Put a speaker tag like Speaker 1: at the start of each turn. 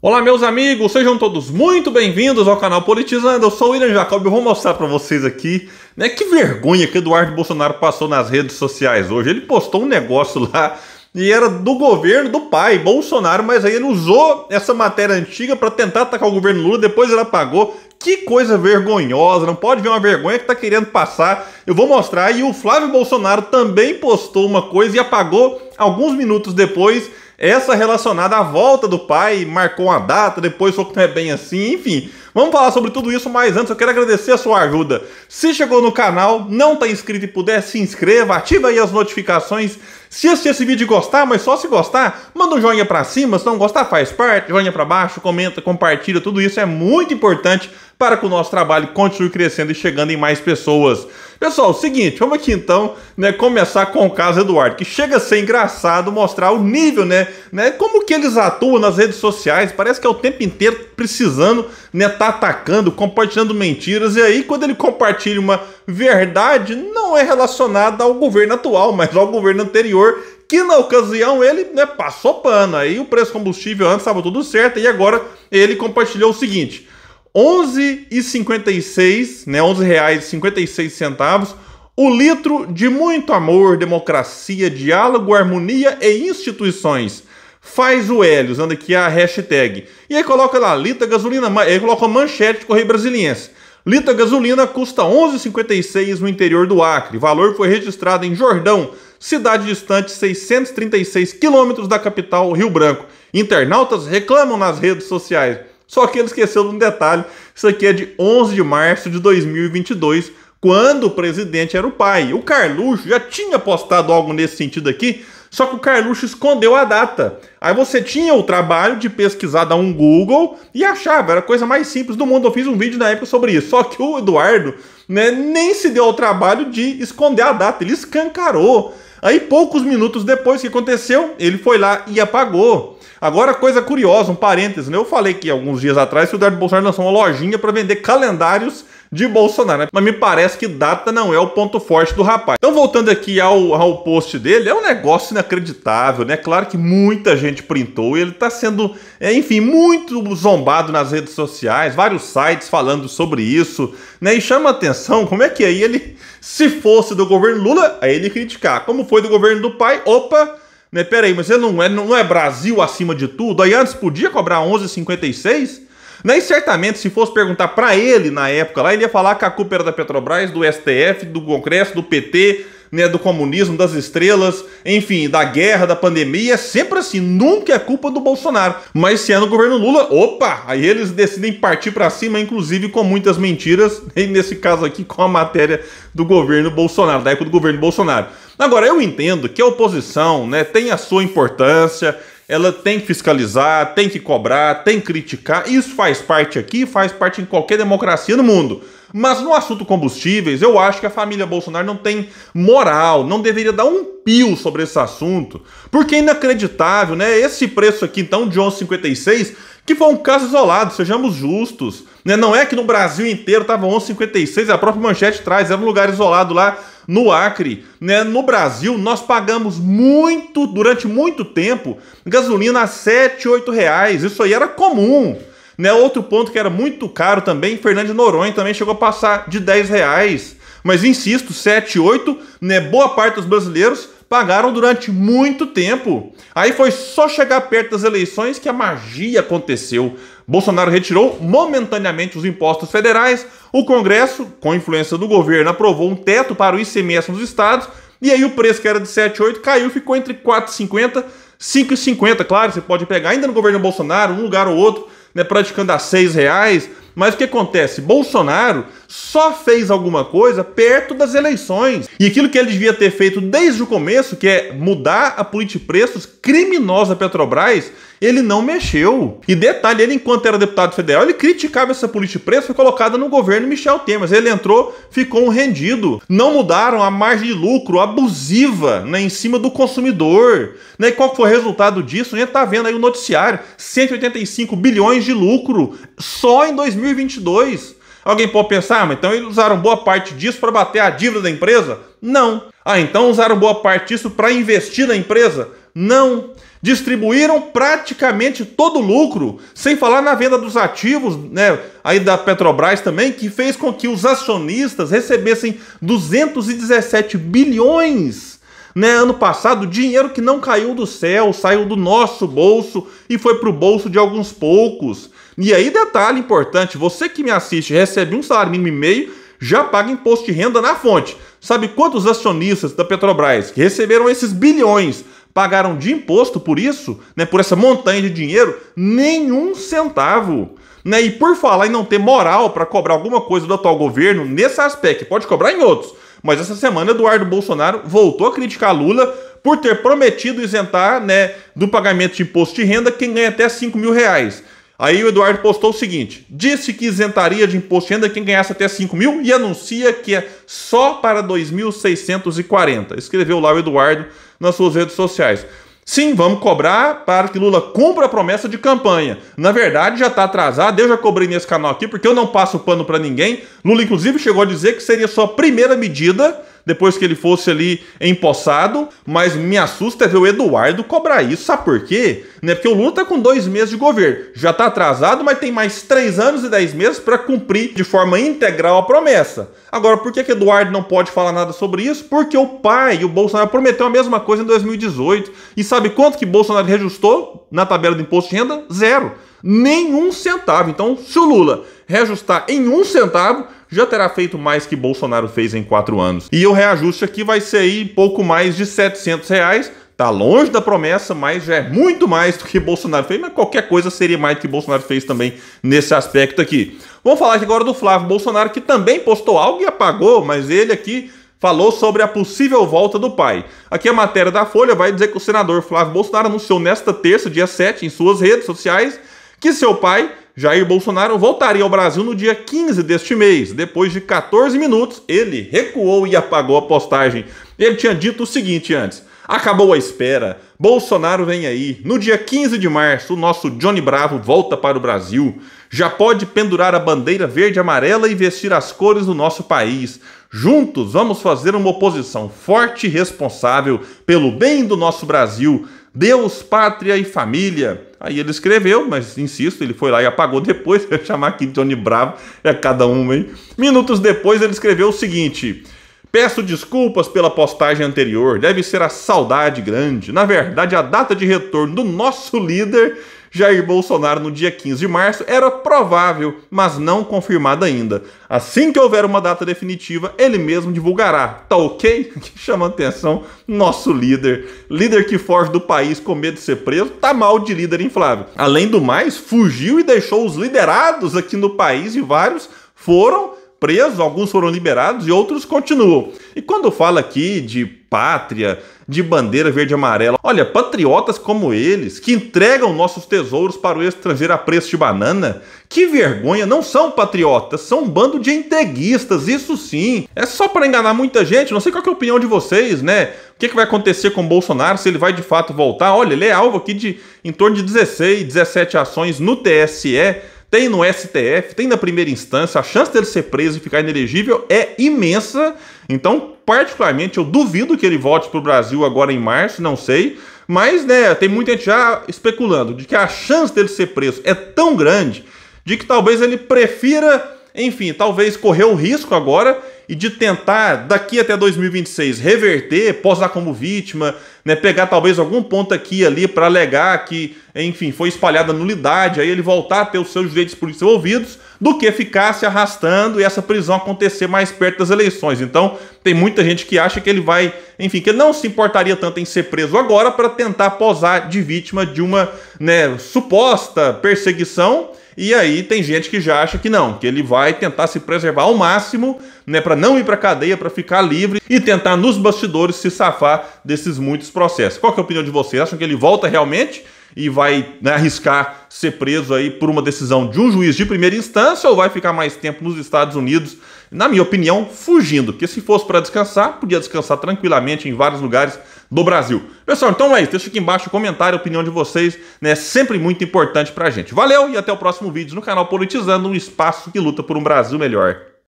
Speaker 1: Olá meus amigos, sejam todos muito bem-vindos ao canal Politizando, eu sou o William Jacob e vou mostrar para vocês aqui né, que vergonha que Eduardo Bolsonaro passou nas redes sociais hoje, ele postou um negócio lá e era do governo do pai, Bolsonaro, mas aí ele usou essa matéria antiga para tentar atacar o governo Lula, depois ele apagou, que coisa vergonhosa, não pode ver uma vergonha que tá querendo passar. Eu vou mostrar e o Flávio Bolsonaro também postou uma coisa e apagou alguns minutos depois. Essa relacionada à volta do pai, marcou uma data, depois falou que não é bem assim, enfim. Vamos falar sobre tudo isso, mas antes eu quero agradecer a sua ajuda. Se chegou no canal, não está inscrito e puder, se inscreva, ativa aí as notificações. Se assistir esse vídeo e gostar, mas só se gostar, manda um joinha para cima, se não gostar faz parte, joinha para baixo, comenta, compartilha, tudo isso é muito importante para que o nosso trabalho continue crescendo e chegando em mais pessoas. Pessoal, seguinte, vamos aqui então, né, começar com o caso Eduardo, que chega a ser engraçado mostrar o nível, né, né, como que eles atuam nas redes sociais, parece que é o tempo inteiro precisando, né, tá atacando, compartilhando mentiras, e aí quando ele compartilha uma verdade, não é relacionada ao governo atual, mas ao governo anterior, que na ocasião ele né, passou pano, aí o preço do combustível antes estava tudo certo, e agora ele compartilhou o seguinte... 11,56, né, R$ 11,56 o litro de muito amor, democracia, diálogo, harmonia e instituições. Faz o hélio usando aqui a hashtag. E aí coloca lá, lita gasolina, aí coloca manchete de Correio Brasiliense. Lita gasolina custa 11,56 no interior do Acre. O valor foi registrado em Jordão, cidade distante 636 quilômetros da capital, Rio Branco. Internautas reclamam nas redes sociais. Só que ele esqueceu de um detalhe: isso aqui é de 11 de março de 2022, quando o presidente era o pai. O Carluxo já tinha postado algo nesse sentido aqui, só que o Carluxo escondeu a data. Aí você tinha o trabalho de pesquisar, dar um Google e achava, era a coisa mais simples do mundo. Eu fiz um vídeo na época sobre isso. Só que o Eduardo né, nem se deu ao trabalho de esconder a data, ele escancarou Aí, poucos minutos depois, o que aconteceu? Ele foi lá e apagou. Agora, coisa curiosa, um parênteses, né? Eu falei que alguns dias atrás que o Eduardo Bolsonaro lançou uma lojinha para vender calendários de Bolsonaro, né? mas me parece que data não é o ponto forte do rapaz. Então, voltando aqui ao, ao post dele, é um negócio inacreditável, né? Claro que muita gente printou e ele está sendo, é, enfim, muito zombado nas redes sociais, vários sites falando sobre isso, né? E chama atenção como é que aí é? ele se fosse do governo Lula, aí ele criticar. Como foi do governo do pai, opa, né? Pera aí, mas você não é, não é Brasil acima de tudo? Aí antes podia cobrar 11,56? Né? E certamente, se fosse perguntar para ele na época lá, ele ia falar que a culpa era da Petrobras, do STF, do Congresso, do PT, né, do comunismo, das estrelas, enfim, da guerra, da pandemia, é sempre assim, nunca é culpa do Bolsonaro. Mas se é no governo Lula, opa, aí eles decidem partir para cima, inclusive com muitas mentiras, e nesse caso aqui com a matéria do governo Bolsonaro, da época do governo Bolsonaro. Agora, eu entendo que a oposição né, tem a sua importância, ela tem que fiscalizar, tem que cobrar, tem que criticar. Isso faz parte aqui, faz parte em qualquer democracia no mundo. Mas no assunto combustíveis, eu acho que a família Bolsonaro não tem moral, não deveria dar um pio sobre esse assunto. Porque é inacreditável, né? Esse preço aqui, então, de 11,56, que foi um caso isolado, sejamos justos. Né? Não é que no Brasil inteiro estava 11,56, a própria manchete traz, era um lugar isolado lá no Acre, né? no Brasil, nós pagamos muito, durante muito tempo, gasolina a 7, 8 reais. Isso aí era comum. Né? Outro ponto que era muito caro também, Fernando Noronha também chegou a passar de 10 reais. Mas insisto, 7, 8, né? boa parte dos brasileiros pagaram durante muito tempo. Aí foi só chegar perto das eleições que a magia aconteceu. Bolsonaro retirou momentaneamente os impostos federais, o Congresso, com influência do governo, aprovou um teto para o ICMS nos estados, e aí o preço que era de 7,8 caiu, ficou entre 4,50 e 5,50. Claro, você pode pegar ainda no governo Bolsonaro, um lugar ou outro, né, praticando a 6 reais mas o que acontece? Bolsonaro só fez alguma coisa perto das eleições. E aquilo que ele devia ter feito desde o começo, que é mudar a política de preços criminosa Petrobras, ele não mexeu. E detalhe, ele enquanto era deputado federal, ele criticava essa política de foi colocada no governo Michel Temer. Ele entrou, ficou um rendido. Não mudaram a margem de lucro abusiva né, em cima do consumidor. Né? E qual foi o resultado disso? A gente está vendo aí o noticiário, 185 bilhões de lucro só em 2020. 2022. Alguém pode pensar, ah, mas então eles usaram boa parte disso para bater a dívida da empresa? Não. Ah, então usaram boa parte disso para investir na empresa? Não. Distribuíram praticamente todo o lucro, sem falar na venda dos ativos, né, aí da Petrobras também, que fez com que os acionistas recebessem 217 bilhões né, ano passado, dinheiro que não caiu do céu, saiu do nosso bolso e foi para o bolso de alguns poucos. E aí, detalhe importante: você que me assiste recebe um salário mínimo e meio, já paga imposto de renda na fonte. Sabe quantos acionistas da Petrobras que receberam esses bilhões pagaram de imposto por isso, né, por essa montanha de dinheiro? Nenhum centavo. Né? E por falar em não ter moral para cobrar alguma coisa do atual governo nesse aspecto, pode cobrar em outros. Mas essa semana Eduardo Bolsonaro voltou a criticar Lula por ter prometido isentar né, do pagamento de imposto de renda quem ganha até 5 mil reais. Aí o Eduardo postou o seguinte: disse que isentaria de imposto de renda quem ganhasse até 5 mil e anuncia que é só para 2.640. Escreveu lá o Eduardo nas suas redes sociais. Sim, vamos cobrar para que Lula cumpra a promessa de campanha. Na verdade, já está atrasado, eu já cobrei nesse canal aqui, porque eu não passo pano para ninguém. Lula, inclusive, chegou a dizer que seria sua primeira medida depois que ele fosse ali empossado, mas me assusta é ver o Eduardo cobrar isso, sabe por quê? Né? Porque o Lula tá com dois meses de governo, já tá atrasado, mas tem mais três anos e dez meses para cumprir de forma integral a promessa. Agora, por que, que Eduardo não pode falar nada sobre isso? Porque o pai, o Bolsonaro, prometeu a mesma coisa em 2018. E sabe quanto que Bolsonaro reajustou na tabela do imposto de renda? Zero. Nenhum centavo. Então, se o Lula reajustar em um centavo, já terá feito mais que Bolsonaro fez em quatro anos. E o reajuste aqui vai ser aí pouco mais de 700 reais, tá longe da promessa, mas já é muito mais do que Bolsonaro fez, mas qualquer coisa seria mais do que Bolsonaro fez também nesse aspecto aqui. Vamos falar aqui agora do Flávio Bolsonaro, que também postou algo e apagou, mas ele aqui falou sobre a possível volta do pai. Aqui a matéria da Folha vai dizer que o senador Flávio Bolsonaro anunciou nesta terça, dia 7, em suas redes sociais, que seu pai Jair Bolsonaro voltaria ao Brasil no dia 15 deste mês. Depois de 14 minutos, ele recuou e apagou a postagem. Ele tinha dito o seguinte antes: Acabou a espera. Bolsonaro vem aí. No dia 15 de março, o nosso Johnny Bravo volta para o Brasil. Já pode pendurar a bandeira verde e amarela e vestir as cores do nosso país. Juntos vamos fazer uma oposição forte e responsável pelo bem do nosso Brasil. Deus, pátria e família. Aí ele escreveu, mas insisto, ele foi lá e apagou depois. chamar aqui Johnny Bravo, é cada um, hein? Minutos depois ele escreveu o seguinte: Peço desculpas pela postagem anterior, deve ser a saudade grande. Na verdade, a data de retorno do nosso líder Jair Bolsonaro no dia 15 de março era provável, mas não confirmada ainda. Assim que houver uma data definitiva, ele mesmo divulgará. Tá ok? Que chama atenção nosso líder. Líder que foge do país com medo de ser preso, tá mal de líder, hein, Flávio? Além do mais, fugiu e deixou os liderados aqui no país e vários foram presos, alguns foram liberados e outros continuam. E quando fala aqui de pátria, de bandeira verde e amarela. Olha, patriotas como eles, que entregam nossos tesouros para o estrangeiro a preço de banana, que vergonha, não são patriotas, são um bando de entreguistas, isso sim. É só para enganar muita gente, não sei qual é a opinião de vocês, né? O que, que vai acontecer com o Bolsonaro se ele vai de fato voltar? Olha, ele é alvo aqui de em torno de 16, 17 ações no TSE tem no STF, tem na primeira instância, a chance dele ser preso e ficar inelegível é imensa. Então, particularmente, eu duvido que ele volte para o Brasil agora em março, não sei. Mas, né, tem muita gente já especulando de que a chance dele ser preso é tão grande de que talvez ele prefira, enfim, talvez correr o risco agora e de tentar daqui até 2026 reverter, posar como vítima, né, pegar talvez algum ponto aqui ali para alegar que enfim, foi espalhada nulidade, aí ele voltar a ter os seus direitos políticos envolvidos, do que ficar se arrastando e essa prisão acontecer mais perto das eleições. Então, tem muita gente que acha que ele vai, enfim, que ele não se importaria tanto em ser preso agora para tentar posar de vítima de uma né, suposta perseguição. E aí tem gente que já acha que não, que ele vai tentar se preservar ao máximo, né, para não ir para cadeia, para ficar livre e tentar nos bastidores se safar desses muitos processos. Qual é a opinião de vocês? Acham que ele volta realmente? e vai né, arriscar ser preso aí por uma decisão de um juiz de primeira instância ou vai ficar mais tempo nos Estados Unidos, na minha opinião, fugindo. Porque se fosse para descansar, podia descansar tranquilamente em vários lugares do Brasil. Pessoal, então é isso. Deixa aqui embaixo o comentário, a opinião de vocês. Né? É sempre muito importante para a gente. Valeu e até o próximo vídeo no canal Politizando, um espaço que luta por um Brasil melhor.